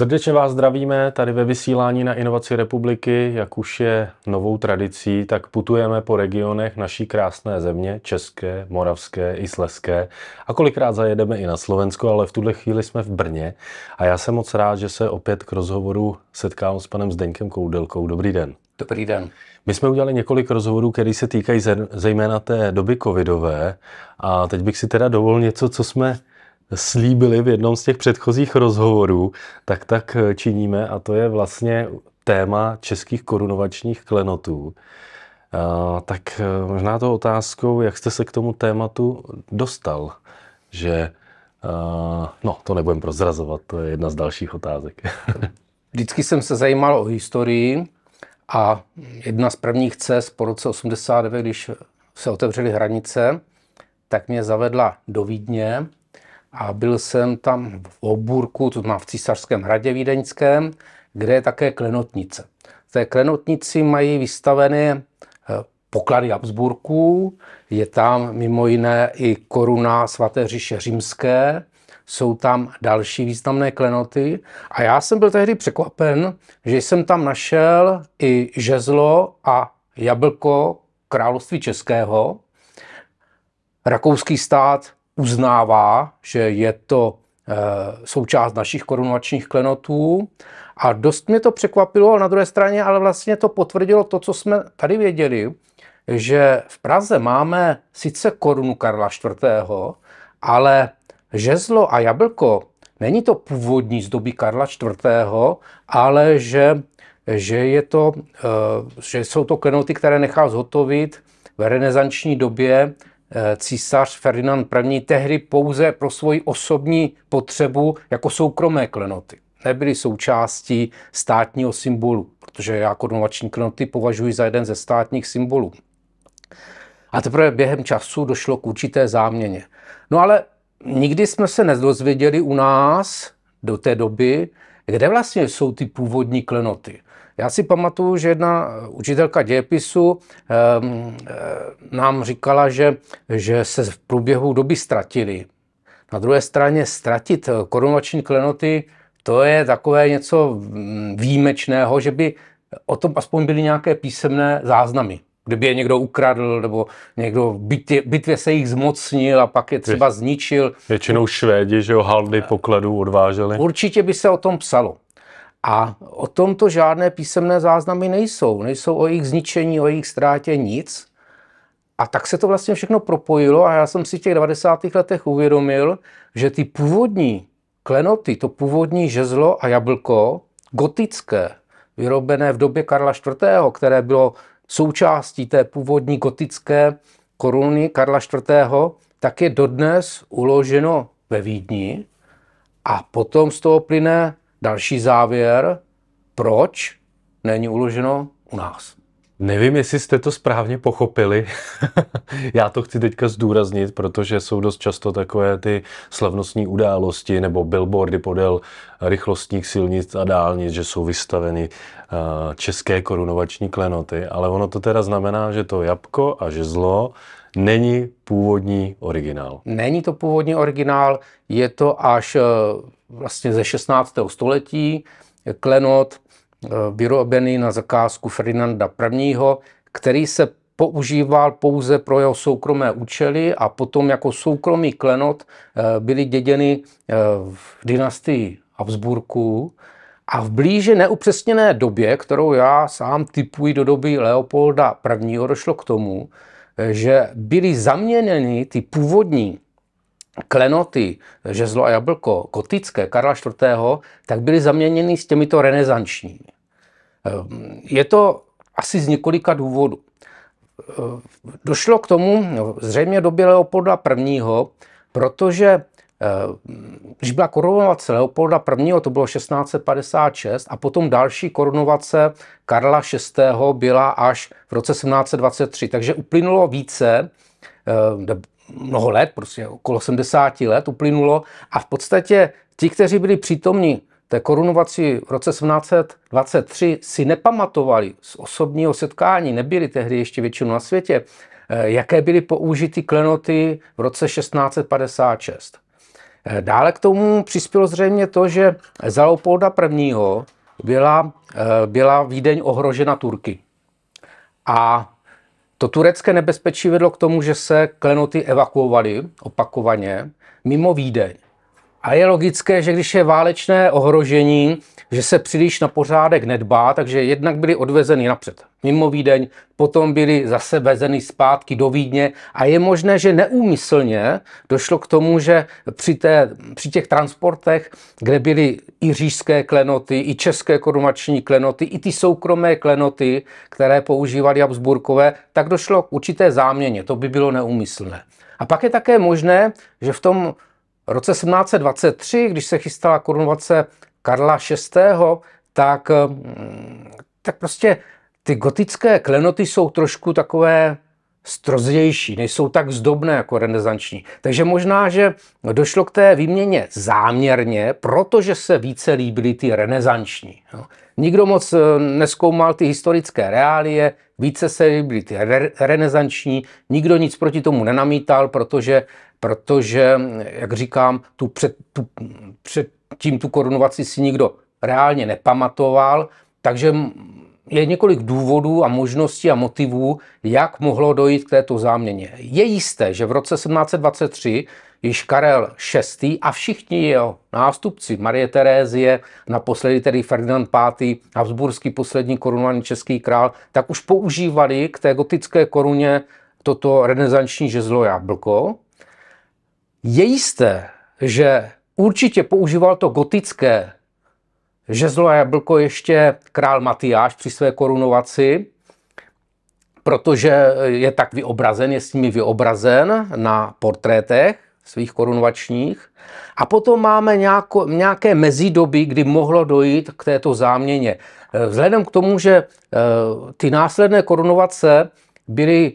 Srdečně vás zdravíme tady ve vysílání na Inovaci republiky. Jak už je novou tradicí, tak putujeme po regionech naší krásné země, české, moravské i sleské. A kolikrát zajedeme i na Slovensko, ale v tuhle chvíli jsme v Brně. A já jsem moc rád, že se opět k rozhovoru setkám s panem Zdeňkem Koudelkou. Dobrý den. Dobrý den. My jsme udělali několik rozhovorů, které se týkají zejména té doby covidové. A teď bych si teda dovolil něco, co jsme slíbili v jednom z těch předchozích rozhovorů, tak tak eh, činíme a to je vlastně téma českých korunovačních klenotů. Eh, tak eh, možná to otázkou, jak jste se k tomu tématu dostal, že no, to nebudem prozrazovat, to je jedna z dalších otázek. Vždycky jsem se zajímal o historii a jedna z prvních cest po roce 89, když se otevřely hranice, tak mě zavedla do Vídně, a byl jsem tam v Oburku, to má v Císařském hradě Vídeňském, kde je také klenotnice. V té klenotnici mají vystaveny eh, poklady Habsburků, je tam mimo jiné i koruna svaté říše římské, jsou tam další významné klenoty a já jsem byl tehdy překvapen, že jsem tam našel i žezlo a jablko království českého. Rakouský stát uznává, že je to eh, součást našich korunovačních klenotů. A dost mě to překvapilo, ale na druhé straně ale vlastně to potvrdilo to, co jsme tady věděli, že v Praze máme sice korunu Karla IV., ale žezlo a jablko není to původní z doby Karla IV., ale že, že, je to, eh, že jsou to klenoty, které nechal zhotovit v renesanční době Eh, císař Ferdinand I. tehdy pouze pro svoji osobní potřebu jako soukromé klenoty. Nebyly součástí státního symbolu, protože já korunovační jako klenoty považuji za jeden ze státních symbolů. A teprve během času došlo k určité záměně. No ale nikdy jsme se nedozvěděli u nás do té doby, kde vlastně jsou ty původní klenoty. Já si pamatuju, že jedna eh, učitelka dějepisu ehm, eh, nám říkala, že, že se v průběhu doby ztratili. Na druhé straně ztratit eh, korunovační klenoty, to je takové něco mm, výjimečného, že by o tom aspoň byly nějaké písemné záznamy. Kdyby je někdo ukradl, nebo někdo v bitvě, bitvě se jich zmocnil a pak je třeba zničil. Většinou Švédi, že jo, haldy pokladů odváželi. Určitě by se o tom psalo. A o tomto žádné písemné záznamy nejsou. Nejsou o jejich zničení, o jejich ztrátě nic. A tak se to vlastně všechno propojilo a já jsem si v těch 90. letech uvědomil, že ty původní klenoty, to původní žezlo a jablko, gotické, vyrobené v době Karla IV., které bylo součástí té původní gotické koruny Karla IV., tak je dodnes uloženo ve Vídni a potom z toho plyne Další závěr, proč není uloženo u nás. Nevím, jestli jste to správně pochopili. Já to chci teďka zdůraznit, protože jsou dost často takové ty slavnostní události nebo billboardy podél rychlostních silnic a dálnic, že jsou vystaveny eh, české korunovační klenoty. Ale ono to teda znamená, že to jabko a žezlo není původní originál. Není to původní originál, je to až eh, vlastně ze 16. století klenot eh, vyrobený na zakázku Ferdinanda I., který se používal pouze pro jeho soukromé účely a potom jako soukromý klenot eh, byly děděny v dynastii Habsburků. A v blíže neupřesněné době, kterou já sám typuji do doby Leopolda I., došlo k tomu, že byly zaměněny ty původní klenoty, žezlo a jablko, gotické Karla IV., tak byly zaměněny s těmito renesančními. Ehm, je to asi z několika důvodů. Ehm, došlo k tomu no, zřejmě do Bělého podla I., protože když byla korunovace Leopolda I., to bylo 1656, a potom další korunovace Karla VI. byla až v roce 1723. Takže uplynulo více, eh, mnoho let, prostě okolo 70 let uplynulo a v podstatě ti, kteří byli přítomní té korunovaci v roce 1723, si nepamatovali z osobního setkání, nebyli tehdy ještě většinou na světě, eh, jaké byly použity klenoty v roce 1656. Eh, dále k tomu přispělo zřejmě to, že za Leopolda I. Byla, eh, byla Vídeň ohrožena Turky. A to turecké nebezpečí vedlo k tomu, že se klenoty evakuovaly opakovaně mimo Vídeň. A je logické, že když je válečné ohrožení, že se příliš na pořádek nedbá, takže jednak byli odvezeni napřed mimo Vídeň, potom byli zase vezeni zpátky do Vídně a je možné, že neúmyslně došlo k tomu, že při, té, při těch transportech, kde byly i řížské klenoty, i české korumační klenoty, i ty soukromé klenoty, které používali Habsburkové, tak došlo k určité záměně. To by bylo neúmyslné. A pak je také možné, že v tom v roce 1723, když se chystala korunovace Karla VI., tak, mm, tak prostě ty gotické klenoty jsou trošku takové strozenější, nejsou tak zdobné jako renesanční. Takže možná, že došlo k té výměně záměrně, protože se více líbily ty renesanční. Nikdo moc eh, neskoumal ty historické reálie, více se byly ty re- renesanční, nikdo nic proti tomu nenamítal, protože, protože jak říkám, tu před, tu, před tím tu korunovaci si nikdo reálně nepamatoval, takže je několik důvodů a možností a motivů, jak mohlo dojít k této záměně. Je jisté, že v roce 1723 již Karel VI a všichni jeho nástupci, Marie Terézie, naposledy tedy Ferdinand V, Habsburský poslední korunovaný český král, tak už používali k té gotické koruně toto renesanční žezlo jablko. Je jisté, že určitě používal to gotické žezlo a jablko ještě král Matyáš při své korunovaci, protože je tak vyobrazen, je s nimi vyobrazen na portrétech svých korunovačních. A potom máme nějako, nějaké mezidoby, kdy mohlo dojít k této záměně. Eh, vzhledem k tomu, že eh, ty následné korunovace byly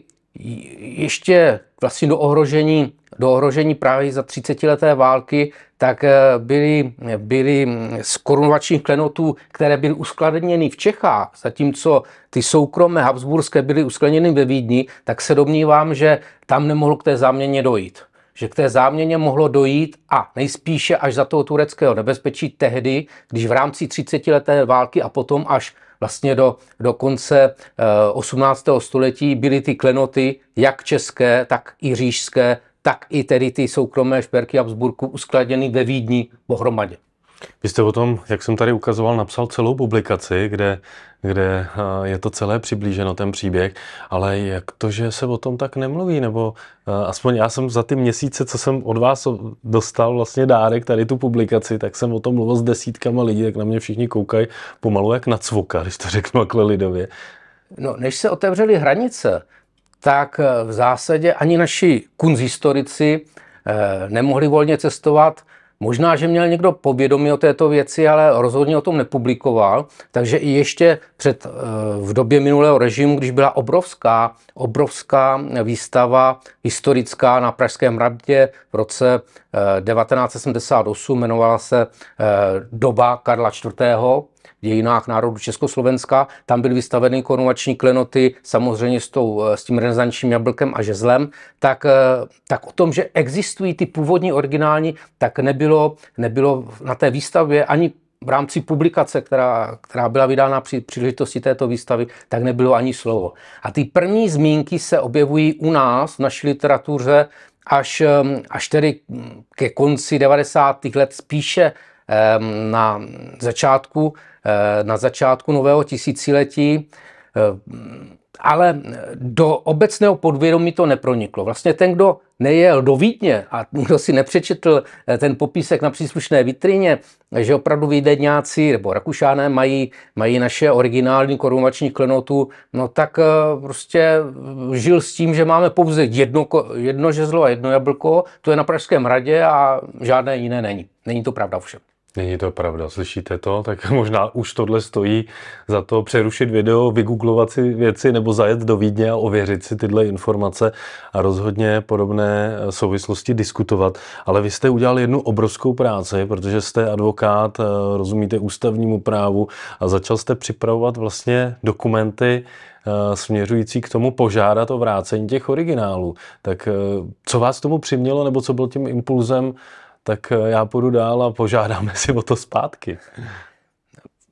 ještě vlastně do ohrožení, do ohrožení právě za 30-leté války, tak eh, byly, byly z korunovačních klenotů, které byly uskladněny v Čechách, zatímco ty soukromé habsburské byly uskladněny ve Vídni, tak se domnívám, že tam nemohlo k té záměně dojít že k té záměně mohlo dojít a nejspíše až za toho tureckého nebezpečí tehdy, když v rámci 30-leté války a potom až vlastně do, do konce 18. Eh, století byly ty klenoty, jak české, tak i řížské, tak i tedy ty soukromé šperky Habsburku uskladěny ve Vídni pohromadě. Vy jste o tom, jak jsem tady ukazoval, napsal celou publikaci, kde, kde eh, je to celé přiblíženo, ten příběh, ale jak to, že se o tom tak nemluví, nebo eh, aspoň já jsem za ty měsíce, co jsem od vás dostal vlastně dárek, tady tu publikaci, tak jsem o tom mluvil s desítkama lidí, tak na mě všichni koukají pomalu jak na cvoka, když to řeknu takhle lidově. No, než se otevřely hranice, tak eh, v zásadě ani naši kunzistorici nemohli volně cestovat Možná, že měl někdo povědomí o této věci, ale rozhodně o tom nepublikoval. Takže i ještě před, eh, v době minulého režimu, když byla obrovská, obrovská výstava historická na Pražském radě v roce 1978, eh, jmenovala se eh, Doba Karla IV dějinách národu Československa. Tam byly vystaveny korunovační klenoty, samozřejmě s, tou, eh, s tím renesančním jablkem a žezlem. Tak, eh, tak o tom, že existují ty původní originální, tak nebylo, nebylo na té výstavě ani v rámci publikace, která, která byla vydána při příležitosti této výstavy, tak nebylo ani slovo. A ty první zmínky se objevují u nás v naší literatuře až, eh, až tedy ke konci 90. let spíše na začátku, eh, na začátku nového tisíciletí, ale do obecného podvědomí to neproniklo. Vlastně ten, kdo nejel do Vídně a kdo si nepřečetl eh, ten popisek na příslušné vitrině, že opravdu Vídeňáci nebo Rakušáné mají, mají naše originální korunovační klenotu, no tak eh, prostě žil s tím, že máme pouze jedno, jedno žezlo a jedno jablko, to je na Pražském radě a žádné jiné není. Není to pravda všem. Není to pravda, slyšíte to? Tak možná už tohle stojí za to přerušit video, vygooglovat si věci nebo zajet do Vídně a ověřit si tyhle informace a rozhodně podobné eh, souvislosti diskutovat. Ale vy jste udělal jednu obrovskou práci, protože jste advokát, eh, rozumíte ústavnímu právu a začal jste připravovat vlastně dokumenty, eh, směřující k tomu požádat o vrácení těch originálů. Tak co vás tomu přimělo, nebo co byl tím impulzem tak eh, já půjdu dál a požádáme si o to zpátky.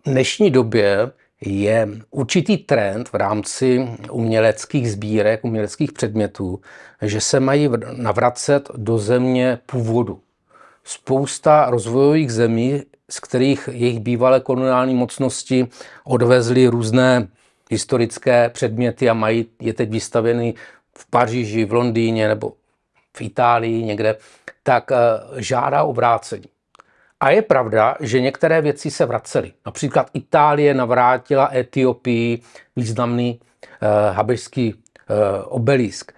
V dnešní době je určitý trend v rámci uměleckých sbírek, uměleckých předmětů, že se mají navracet do země původu. Spousta rozvojových zemí, z kterých jejich bývalé koloniální mocnosti odvezly různé historické předměty a mají je teď vystaveny v Paříži, v Londýně nebo v Itálii někde, tak eh, žádá o vrácení. A je pravda, že některé věci se vracely. Například Itálie navrátila Etiopii významný eh, habežský eh, obelisk.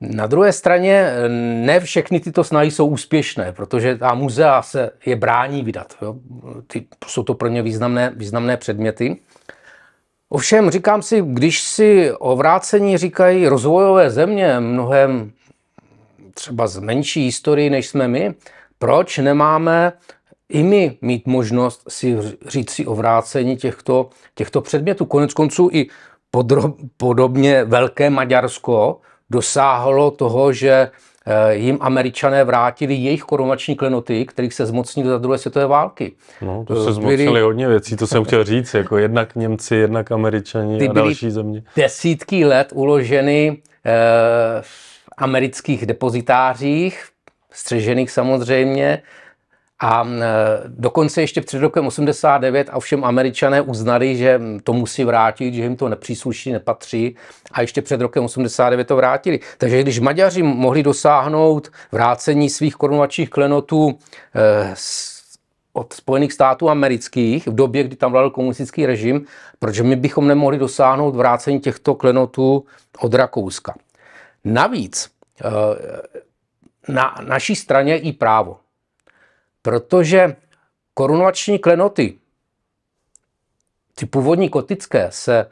Na druhé straně eh, ne všechny tyto snahy jsou úspěšné, protože ta muzea se je brání vydat. Jo? Ty, jsou to pro ně významné, významné předměty. Ovšem říkám si, když si o vrácení říkají rozvojové země, mnohem třeba z menší historii, než jsme my, proč nemáme i my mít možnost si říct si o vrácení těchto, těchto předmětů. Konec konců i podro, podobně velké Maďarsko dosáhlo toho, že eh, jim američané vrátili jejich korunační klenoty, kterých se zmocnili za druhé světové války. No, to eh, se zmocnili byli... hodně věcí, to jsem chtěl říct, jako jednak Němci, jednak američani ty a další země. desítky let uloženy eh, amerických depozitářích, střežených samozřejmě, a e, dokonce ještě před rokem 89 a všem američané uznali, že to musí vrátit, že jim to nepřísluší, nepatří a ještě před rokem 89 to vrátili. Takže když Maďaři mohli dosáhnout vrácení svých korunovačních klenotů e, od Spojených států amerických v době, kdy tam vládl komunistický režim, proč my bychom nemohli dosáhnout vrácení těchto klenotů od Rakouska? Navíc eh, na naší straně i právo, protože korunovační klenoty, ty původní kotické, se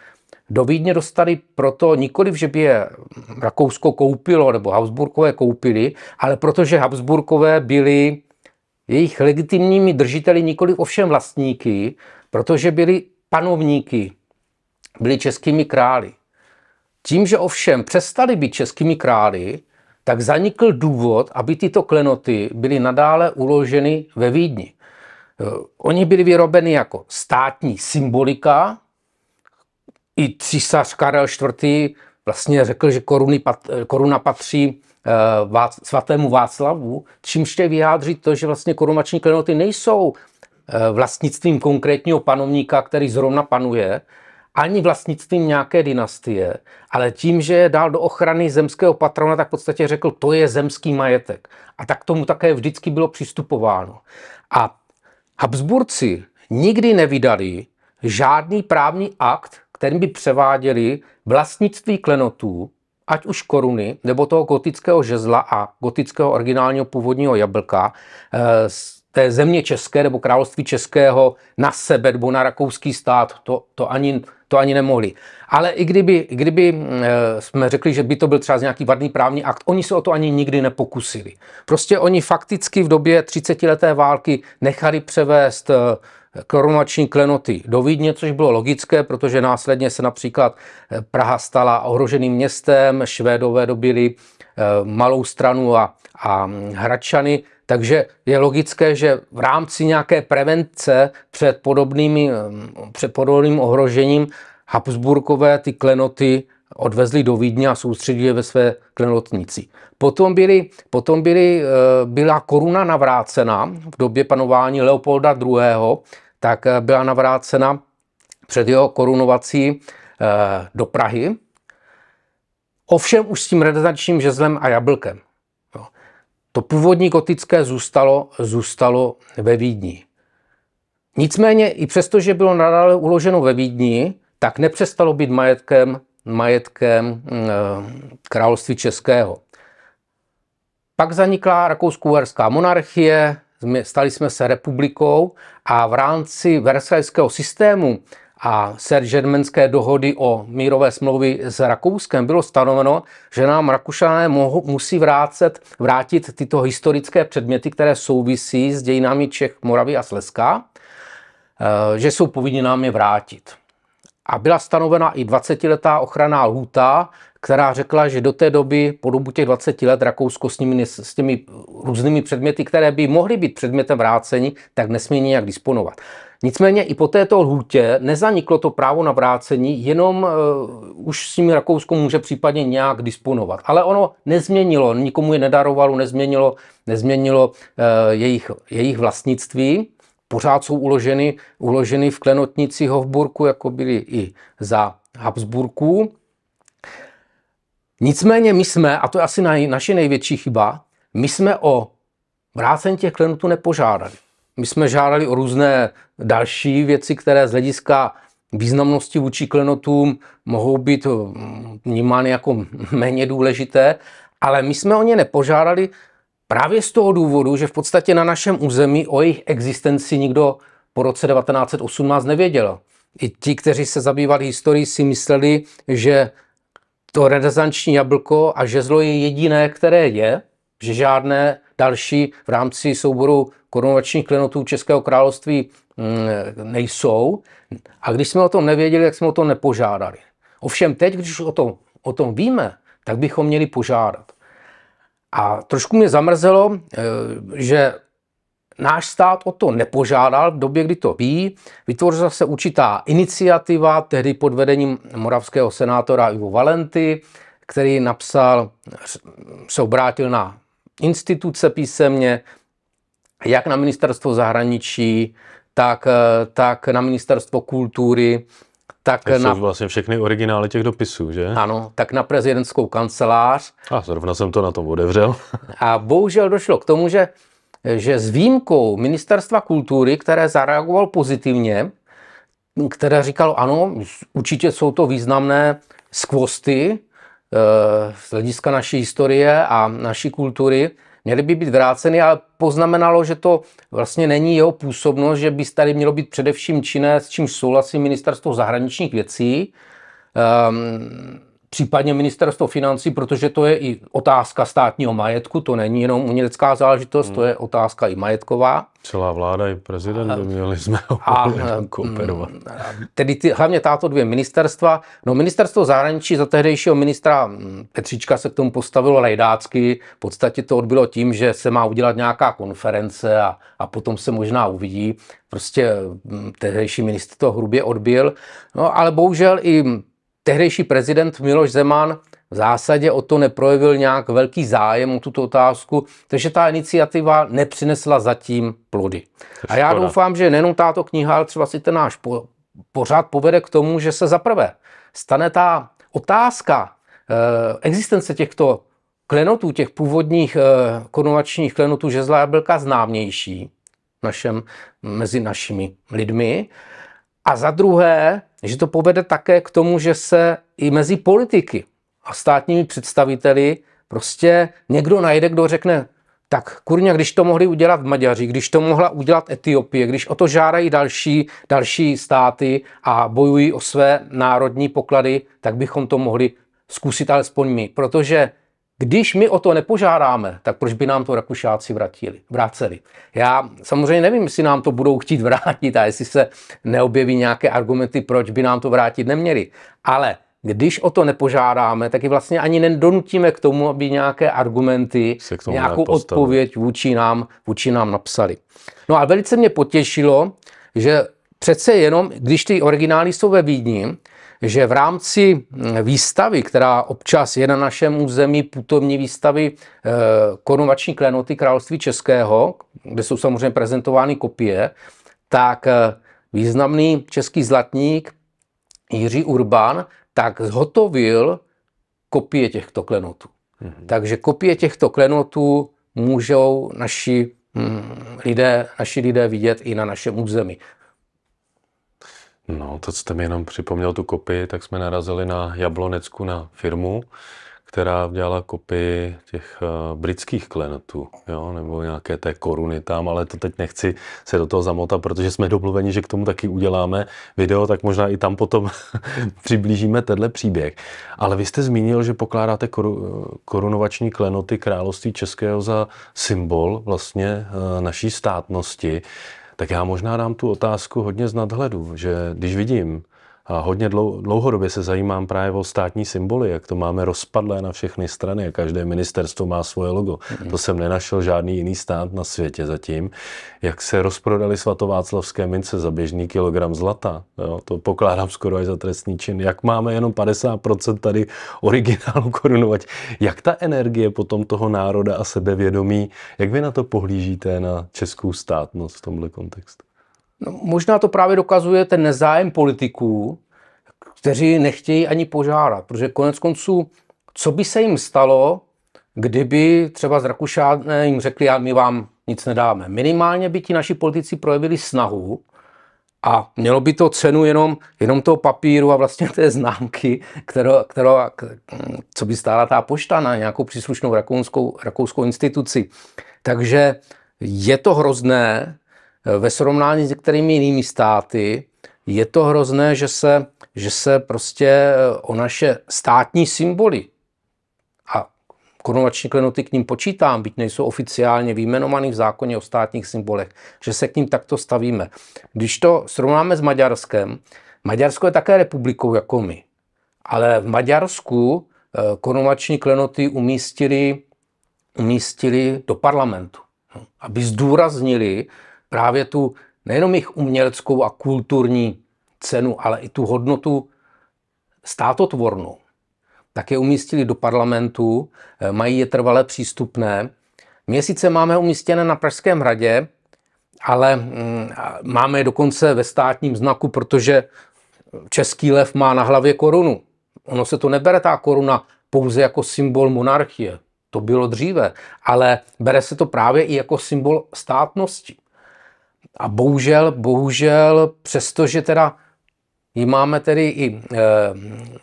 do Vídně dostali proto nikoli, že by je Rakousko koupilo nebo Habsburkové koupili, ale protože Habsburkové byli jejich legitimními držiteli, nikoli ovšem vlastníky, protože byli panovníky, byli českými králi. Tím, že ovšem přestali být českými krály, tak zanikl důvod, aby tyto klenoty byly nadále uloženy ve Vídni. Eh, oni byli vyrobeny jako státní symbolika. I císař Karel IV. vlastně řekl, že koruny, eh, koruna patří eh, svatému Václavu, čímž chtěl vyjádřit to, že vlastně korumační klenoty nejsou vlastnictvím konkrétního panovníka, který zrovna panuje, ani vlastnictvím nějaké dynastie, ale tím, že je dal do ochrany zemského patrona, tak v podstatě řekl, to je zemský majetek. A tak tomu také vždycky bylo přistupováno. A Habsburci nikdy nevydali žádný právní akt, kterým by převáděli vlastnictví klenotů, ať už koruny, nebo toho gotického žezla a gotického originálního původního jablka eh, z té země české nebo království českého na sebe nebo na rakouský stát. To, to ani to ani nemohli. Ale i kdyby, kdyby mm, eh, jsme řekli, že by to byl třeba nějaký vadný právní akt, oni se o to ani nikdy nepokusili. Prostě oni fakticky v době 30-leté války nechali převést eh, korunační klenoty do Vídně, což bylo logické, protože následně se například eh, Praha stala ohroženým městem, Švédové dobili malou stranu a a Hradčany, takže je logické, že v rámci nějaké prevence před, podobnými, před podobným ohrožením Habsburkové ty klenoty odvezli do Vídně a soustředili je ve své klenotnici. Potom, byly, potom byly, eh, byla koruna navrácena v době panování Leopolda II., tak eh, byla navrácena před jeho korunovací eh, do Prahy. Ovšem už s tím renesančním žezlem a jablkem. To původní gotické zůstalo, zůstalo ve Vídni. Nicméně i přesto, že bylo nadále uloženo ve Vídni, tak nepřestalo být majetkem, majetkem mm, eh, království českého. Pak zanikla rakousko-uherská monarchie, stali jsme se republikou a v rámci versajského systému a seržermenské dohody o mírové smlouvy s Rakouskem bylo stanoveno, že nám Rakušané mohou, musí vrátit, vrátit tyto historické předměty, které souvisí s dějinami Čech, Moravy a Slezska, eh, že jsou povinni nám je vrátit. A byla stanovena i 20-letá ochranná lhůta, která řekla, že do té doby po dobu těch 20 let Rakousko s, nimi, s těmi různými předměty, které by mohly být předmětem vrácení, tak nesmí nijak disponovat. Nicméně i po této lhůtě nezaniklo to právo na vrácení, jenom uh, už s nimi Rakousko může případně nějak disponovat. Ale ono nezměnilo, nikomu je nedarovalo, nezměnilo, nezměnilo uh, jejich, jejich vlastnictví. Pořád jsou uloženy, uloženy v klenotnici Hofburku, jako byly i za Habsburků. Nicméně my jsme, a to je asi naše největší chyba, my jsme o vrácení těch klientů nepožádali. My jsme žádali o různé další věci, které z hlediska významnosti vůči klenotům mohou být eh, vnímány jako méně důležité, ale my jsme o ně nepožádali právě z toho důvodu, že v podstatě na našem území o jejich existenci nikdo po roce 1918 nevěděl. I ti, kteří se zabývali historií, si mysleli, že to renesanční jablko a žezlo je jediné, které je, že žádné další v rámci souboru korunovačních klenotů Českého království mm, nejsou. A když jsme o tom nevěděli, tak jsme o to nepožádali. Ovšem teď, když o tom, o tom víme, tak bychom měli požádat. A trošku mě zamrzelo, eh, že náš stát o to nepožádal v době, kdy to ví. Vytvořila se určitá iniciativa, tehdy pod vedením moravského senátora Ivo Valenty, který napsal, se obrátil na instituce písemně, jak na ministerstvo zahraničí, tak, tak na ministerstvo kultury, tak to jsou na... vlastně všechny originály těch dopisů, že? Ano, tak na prezidentskou kancelář. A zrovna jsem to na tom odevřel. a bohužel došlo k tomu, že že s výjimkou Ministerstva kultury, které zareagoval pozitivně, které říkalo, ano, určitě jsou to významné skvosty eh, z hlediska naší historie a naší kultury, měly by být vráceny, ale poznamenalo, že to vlastně není jeho působnost, že by tady mělo být především činné, s čímž souhlasí ministerstvo zahraničních věcí. Um, případně ministerstvo financí, protože to je i otázka státního majetku, to není jenom umělecká záležitost, hmm. to je otázka i majetková. Celá vláda i prezident by měli jsme kooperovat. Tedy ty, hlavně tato dvě ministerstva. No ministerstvo zahraničí za tehdejšího ministra hm, Petříčka se k tomu postavilo lejdácky. V podstatě to odbylo tím, že se má udělat nějaká konference a, a potom se možná uvidí. Prostě hm, tehdejší ministr to hrubě odbil. No ale bohužel i hm, tehdejší prezident Miloš Zeman v zásadě o to neprojevil nějak velký zájem o tuto otázku, takže ta iniciativa nepřinesla zatím plody. A já doufám, že nejenom tato kniha, ale třeba si ten náš po, pořád povede k tomu, že se zaprvé stane ta otázka eh, existence těchto klenotů, těch původních eh, konovačních klenotů žezla jablka známější našem, mezi našimi lidmi. A za druhé, že to povede také k tomu, že se i mezi politiky a státními představiteli prostě někdo najde, kdo řekne, tak kurňa, když to mohli udělat Maďaři, když to mohla udělat Etiopie, když o to žádají další, další státy a bojují o své národní poklady, tak bychom to mohli zkusit alespoň my. Protože když my o to nepožádáme, tak proč by nám to Rakušáci vrátili, vraceli? Já samozřejmě nevím, jestli nám to budou chtít vrátit a jestli se neobjeví nějaké argumenty, proč by nám to vrátit neměli. Ale když o to nepožádáme, tak i vlastně ani nedonutíme k tomu, aby nějaké argumenty, nějakou odpověď vůči nám, vůči nám napsali. No a velice mě potěšilo, že přece jenom, když ty originály jsou ve Vídni, že v rámci hm, výstavy, která občas je na našem území, putovní výstavy eh, korunovační klenoty Království Českého, kde jsou samozřejmě prezentovány kopie, tak eh, významný český zlatník Jiří Urban tak zhotovil kopie těchto klenotů. Mm-hmm. Takže kopie těchto klenotů můžou naši hm, lidé, naši lidé vidět i na našem území. No, to jste mi jenom připomněl tu kopii, tak jsme narazili na Jablonecku na firmu, která dělala kopii těch eh, britských klenotů, jo, nebo nějaké té koruny tam, ale to teď nechci se do toho zamotat, protože jsme domluveni, že k tomu taky uděláme video, tak možná i tam potom přiblížíme tenhle příběh. Ale vy jste zmínil, že pokládáte koru, eh, korunovační klenoty království českého za symbol vlastně eh, naší státnosti tak já možná dám tu otázku hodně z nadhledu, že když vidím, a hodně dlouhodobě se zajímám právě o státní symboly, jak to máme rozpadlé na všechny strany a každé ministerstvo má svoje logo. Mm-hmm. To jsem nenašel žádný jiný stát na světě zatím. Jak se rozprodali svatováclavské mince za běžný kilogram zlata, jo, to pokládám skoro až za trestní čin. Jak máme jenom 50% tady originálu korunovat. Jak ta energie potom toho národa a sebevědomí, jak vy na to pohlížíte na českou státnost v tomhle kontextu? No, možná to právě dokazuje ten nezájem politiků, kteří nechtějí ani požádat, protože konec konců, co by se jim stalo, kdyby třeba z Rakušáne jim řekli, já, my vám nic nedáme. Minimálně by ti naši politici projevili snahu a mělo by to cenu jenom, jenom toho papíru a vlastně té známky, kterou, kterou, co by stála ta pošta na nějakou příslušnou rakouskou, rakouskou instituci. Takže je to hrozné, ve srovnání s některými jinými státy je to hrozné, že se, že se prostě eh, o naše státní symboly a korunovační klenoty k ním počítám, byť nejsou oficiálně výjmenovaný v zákoně o státních symbolech, že se k ním takto stavíme. Když to srovnáme s Maďarskem, Maďarsko je také republikou jako my, ale v Maďarsku eh, korunovační klenoty umístili, umístili do parlamentu, no, aby zdůraznili, právě tu nejenom jejich uměleckou a kulturní cenu, ale i tu hodnotu státotvornou. Tak je umístili do parlamentu, eh, mají je trvale přístupné. Měsíce máme umístěné na Pražském hradě, ale mm, máme je dokonce ve státním znaku, protože český lev má na hlavě korunu. Ono se to nebere ta koruna pouze jako symbol monarchie, to bylo dříve, ale bere se to právě i jako symbol státnosti. A bohužel, bohužel, přestože teda ji máme tedy i e,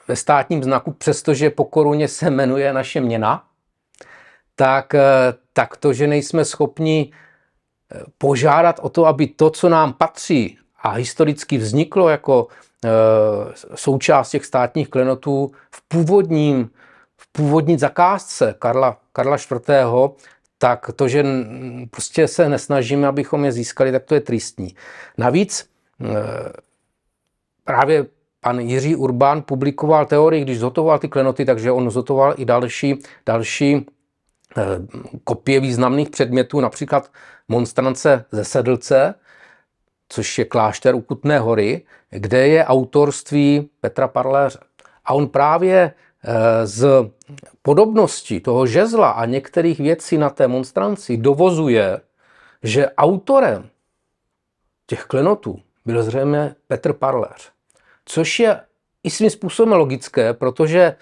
ve státním znaku, přestože po koruně se jmenuje naše měna, tak, e, tak to, že nejsme schopni eh, požádat o to, aby to, co nám patří a historicky vzniklo jako e, součást těch státních klenotů v původním, v původní zakázce Karla, Karla IV., tak to, že prostě se nesnažíme, abychom je získali, tak to je tristní. Navíc e, právě pan Jiří Urbán publikoval teorii, když zhotoval ty klenoty, takže on zhotoval i další, další e, kopie významných předmětů, například monstrance ze Sedlce, což je klášter u Kutné hory, kde je autorství Petra Parléře. A on právě z podobnosti toho žezla a některých věcí na té monstranci dovozuje, že autorem těch klenotů byl zřejmě Petr Parler. což je i svým způsobem logické, protože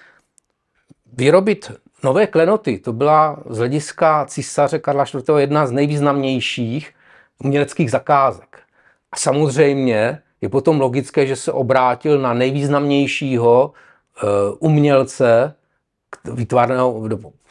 vyrobit nové klenoty, to byla z hlediska císaře Karla IV. jedna z nejvýznamnějších uměleckých zakázek. A samozřejmě je potom logické, že se obrátil na nejvýznamnějšího Eh, umělce, výtvarného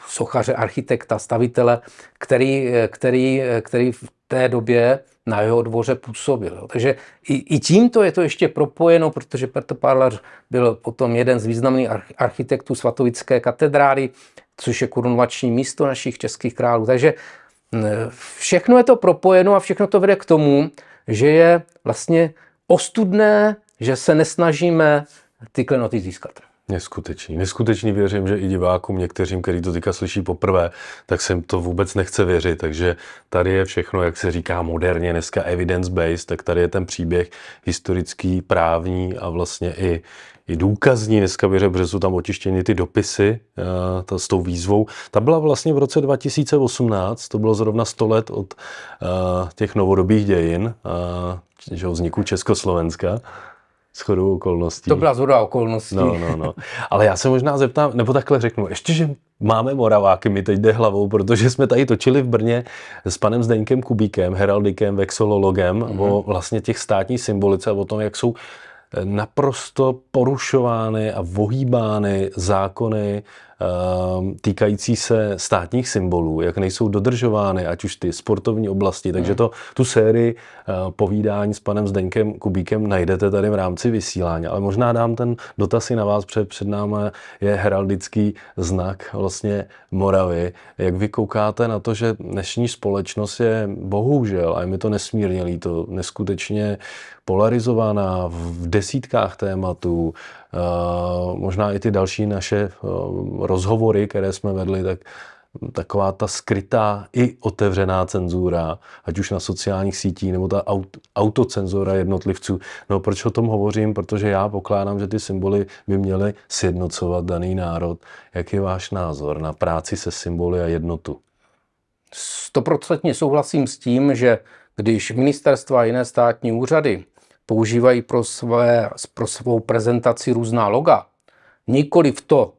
sochaře, architekta, stavitele, který, eh, který, eh, který v té době na jeho dvoře působil. Takže i, i tímto je to ještě propojeno, protože Petr Parlař byl potom jeden z významných architektů svatovické katedrály, což je korunovační místo našich českých králů. Takže všechno je to propojeno a všechno to vede k tomu, že je vlastně ostudné, že se nesnažíme ty klenoty získat. Neskutečný. Neskutečný věřím, že i divákům některým, který to teďka slyší poprvé, tak jsem to vůbec nechce věřit. Takže tady je všechno, jak se říká moderně dneska evidence-based, tak tady je ten příběh historický, právní a vlastně i, i důkazní. Dneska věře jsou tam otištěny ty dopisy eh, ta, s tou výzvou. Ta byla vlastně v roce 2018, to bylo zrovna 100 let od uh, těch novodobých dějin, uh, že vzniku Československa shodou okolností. To byla zhoda okolností. No, no, no. Ale já se možná zeptám, nebo takhle řeknu, ještě, že máme Moraváky, mi teď jde hlavou, protože jsme tady točili v Brně s panem Zdeňkem Kubíkem, heraldikem, vexolologem, mm-hmm. o vlastně těch státní symbolice a o tom, jak jsou eh, naprosto porušovány a vohýbány zákony Ehm, týkající se státních symbolů, jak nejsou dodržovány, ať už ty sportovní oblasti. Takže hmm. to, tu sérii eh, povídání s panem zdenkem Kubíkem najdete tady v rámci vysílání. Ale možná dám ten dotaz i na vás, protože před námi je heraldický znak vlastně Moravy. Jak vy koukáte na to, že dnešní společnost je bohužel, a je mi to nesmírně líto, neskutečně polarizovaná v desítkách tématů, eh, možná i ty další naše eh, rozhovory, které jsme vedli, tak taková ta skrytá i otevřená cenzura, ať už na sociálních sítích, nebo ta aut, autocenzura jednotlivců. No proč o tom hovořím? Protože já pokládám, že ty symboly by měly sjednocovat daný národ. Jak je váš názor na práci se symboly a jednotu? Stoprocentně souhlasím s tím, že když ministerstva a jiné státní úřady používají pro, své, pro svou prezentaci různá loga, nikoli v to,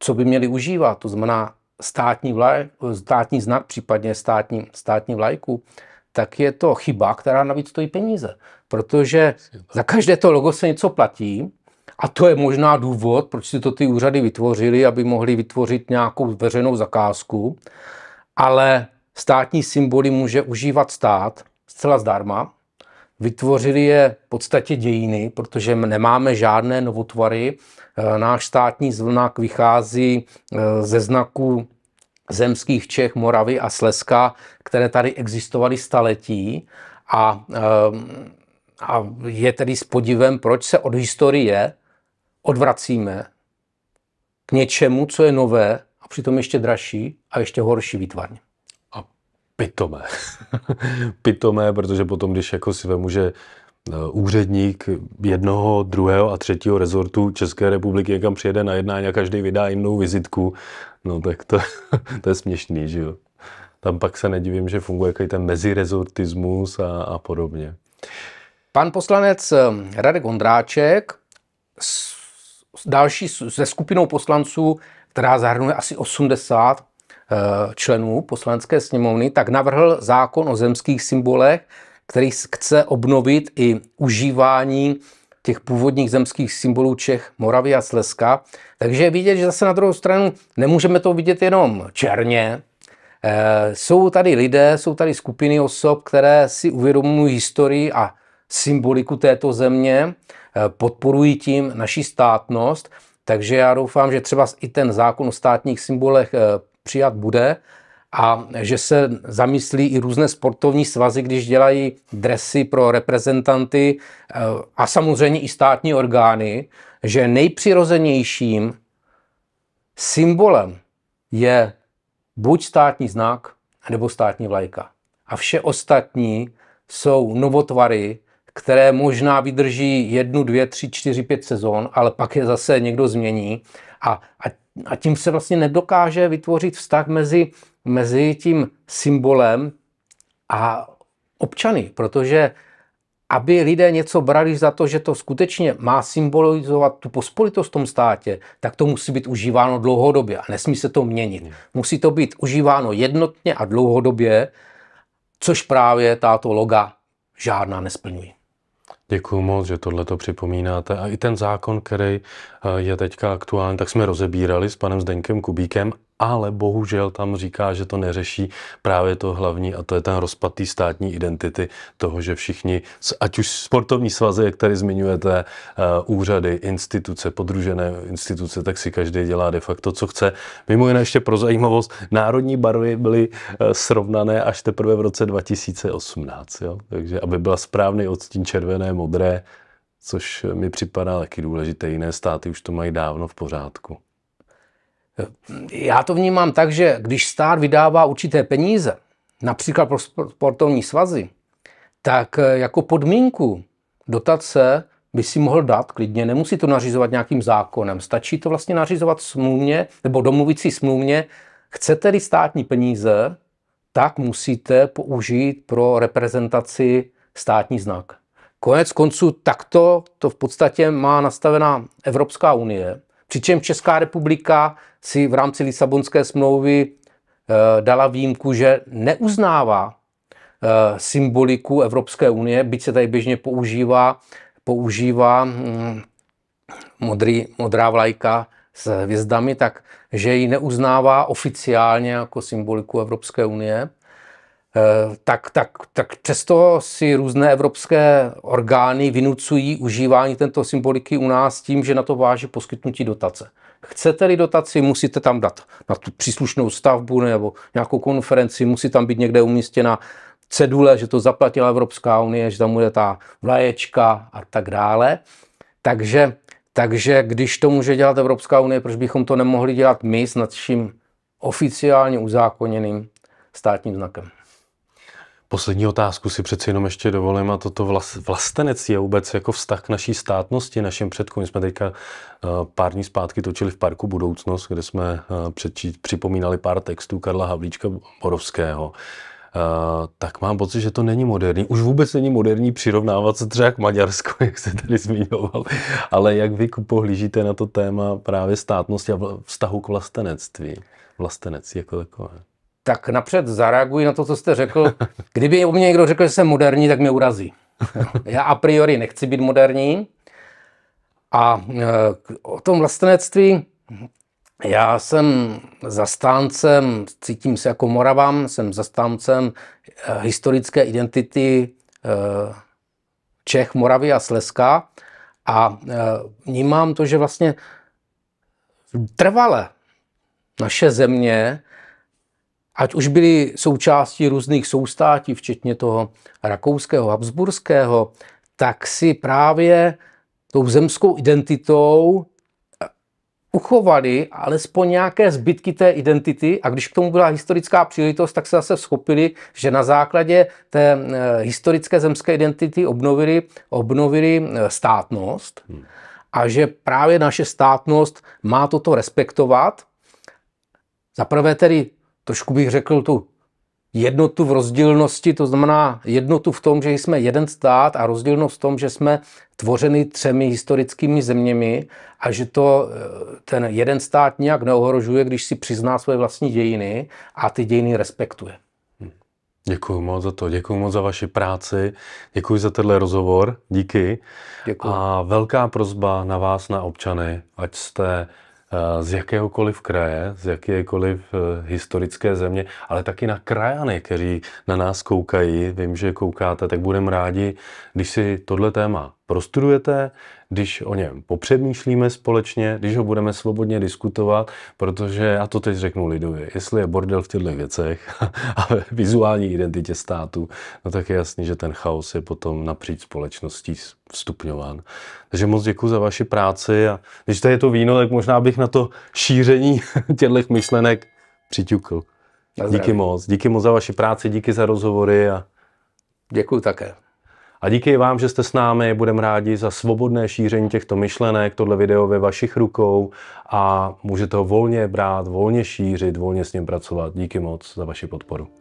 co by měli užívat, to znamená státní, vlaj, státní znak, případně státní, státní vlajku, tak je to chyba, která navíc stojí peníze. Protože za každé to logo se něco platí a to je možná důvod, proč si to ty úřady vytvořili, aby mohli vytvořit nějakou veřejnou zakázku. Ale státní symboly může užívat stát zcela zdarma, Vytvořili je v podstatě dějiny, protože nemáme žádné novotvary. Eh, náš státní znak vychází eh, ze znaků zemských Čech, Moravy a Slezska, které tady existovaly staletí. A, eh, a je tedy s podivem, proč se od historie odvracíme k něčemu, co je nové a přitom ještě dražší a ještě horší výtvarně pitomé. pitomé, protože potom, když jako si vemu, že e, úředník jednoho, druhého a třetího rezortu České republiky kam přijede na jednání a každý vydá jinou vizitku, no tak to, to je směšný, že jo. Tam pak se nedivím, že funguje jaký ten mezirezortismus a, a podobně. Pan poslanec e, Radek Ondráček s, další se skupinou poslanců, která zahrnuje asi 80 Eh, členů poslanské sněmovny, tak navrhl zákon o zemských symbolech, který chce obnovit i užívání těch původních zemských symbolů Čech, Moravy a Slezska. Takže je vidět, že zase na druhou stranu nemůžeme to vidět jenom černě. E, jsou tady lidé, jsou tady skupiny osob, které si uvědomují historii a symboliku této země, e, podporují tím naši státnost. Takže já doufám, že třeba i ten zákon o státních symbolech přijat bude a že se zamyslí i různé sportovní svazy, když dělají dresy pro reprezentanty eh, a samozřejmě i státní orgány, že nejpřirozenějším symbolem je buď státní znak, nebo státní vlajka. A vše ostatní jsou novotvary, které možná vydrží jednu, dvě, tři, čtyři, pět sezon, ale pak je zase někdo změní. A, a a tím se vlastně nedokáže vytvořit vztah mezi, mezi tím symbolem a občany, protože aby lidé něco brali za to, že to skutečně má symbolizovat tu pospolitost v tom státě, tak to musí být užíváno dlouhodobě a nesmí se to měnit. Hmm. Musí to být užíváno jednotně a dlouhodobě, což právě tato loga žádná nesplňuje. Děkuji moc, že tohle to připomínáte. A i ten zákon, který eh, je teďka aktuální, tak jsme rozebírali s panem Zdenkem Kubíkem ale bohužel tam říká, že to neřeší právě to hlavní a to je ten rozpad té státní identity toho, že všichni, ať už sportovní svazy, jak tady zmiňujete, eh, úřady, instituce, podružené instituce, tak si každý dělá de facto, co chce. Mimo jiné ještě pro zajímavost, národní barvy byly eh, srovnané až teprve v roce 2018, jo? takže aby byla správný odstín červené, modré, což mi připadá taky důležité. Jiné státy už to mají dávno v pořádku. Já to vnímám tak, že když stát vydává určité peníze, například pro sportovní svazy, tak eh, jako podmínku dotace by si mohl dát klidně, nemusí to nařizovat nějakým zákonem, stačí to vlastně nařizovat smluvně nebo domluvit si smluvně, chcete-li státní peníze, tak musíte použít pro reprezentaci státní znak. Konec konců takto to v podstatě má nastavená Evropská unie Přičemž Česká republika si v rámci Lisabonské smlouvy eh, dala výjimku, že neuznává eh, symboliku Evropské unie, byť se tady běžně používá, používá hm, modrý, modrá vlajka s hvězdami, tak že ji neuznává oficiálně jako symboliku Evropské unie. Eh, tak, tak, tak přesto si různé evropské orgány vynucují užívání této symboliky u nás tím, že na to váží poskytnutí dotace. Chcete-li dotaci, musíte tam dát na tu příslušnou stavbu nebo nějakou konferenci, musí tam být někde umístěna cedule, že to zaplatila Evropská unie, že tam bude ta vlaječka a tak dále. Takže, takže když to může dělat Evropská unie, proč bychom to nemohli dělat my s naším oficiálně uzákoněným státním znakem? Poslední otázku si přeci jenom ještě dovolím a toto vlastenec je vůbec jako vztah k naší státnosti, našim předkům. My jsme teďka eh, pár dní zpátky točili v Parku Budoucnost, kde jsme eh, předčít, připomínali pár textů Karla Havlíčka Borovského. Uh, eh, tak mám pocit, že to není moderní. Už vůbec není moderní přirovnávat se třeba k Maďarsku, jak se tady zmiňoval, ale jak vy pohlížíte na to téma právě státnosti a vztahu k vlastenectví, vlastenec jako takové tak napřed zareaguji na to, co jste řekl. Kdyby u mě někdo řekl, že jsem moderní, tak mě urazí. Já a priori nechci být moderní. A e, o tom vlastenectví já jsem zastáncem, cítím se jako Moravám, jsem zastáncem e, historické identity e, Čech, Moravy a Slezska a vnímám to, že vlastně trvale naše země ať už byli součástí různých soustátí, včetně toho rakouského, habsburského, tak si právě tou zemskou identitou uchovali alespoň nějaké zbytky té identity a když k tomu byla historická příležitost, tak se zase schopili, že na základě té eh, historické zemské identity obnovili, obnovili eh, státnost hmm. a že právě naše státnost má toto respektovat. Za prvé tedy trošku bych řekl tu jednotu v rozdílnosti, to znamená jednotu v tom, že jsme jeden stát a rozdílnost v tom, že jsme tvořeny třemi historickými zeměmi a že to eh, ten jeden stát nějak neohrožuje, když si přizná své vlastní dějiny a ty dějiny respektuje. Hm. Děkuji moc za to, děkuji moc za vaši práci, děkuji za tenhle rozhovor, díky. Děkuji. A velká prozba na vás, na občany, ať jste z jakéhokoliv kraje, z jakékoliv eh, historické země, ale taky na krajany, kteří na nás koukají, vím, že koukáte, tak budeme rádi, když si tohle téma prostudujete, když o něm popřemýšlíme společně, když ho budeme svobodně diskutovat, protože, a to teď řeknu lidově, jestli je bordel v těchto věcech a ve vizuální identitě státu, no tak je jasný, že ten chaos je potom napříč společností vstupňován. Takže moc děkuji za vaši práci a když to je to víno, tak možná bych na to šíření těchto myšlenek přiťukl. Díky moc. Díky moc za vaši práci, díky za rozhovory a Děkuji také. A díky vám, že jste s námi, budeme rádi za svobodné šíření těchto myšlenek. Tohle video ve vašich rukou a můžete ho volně brát, volně šířit, volně s ním pracovat. Díky moc za vaši podporu.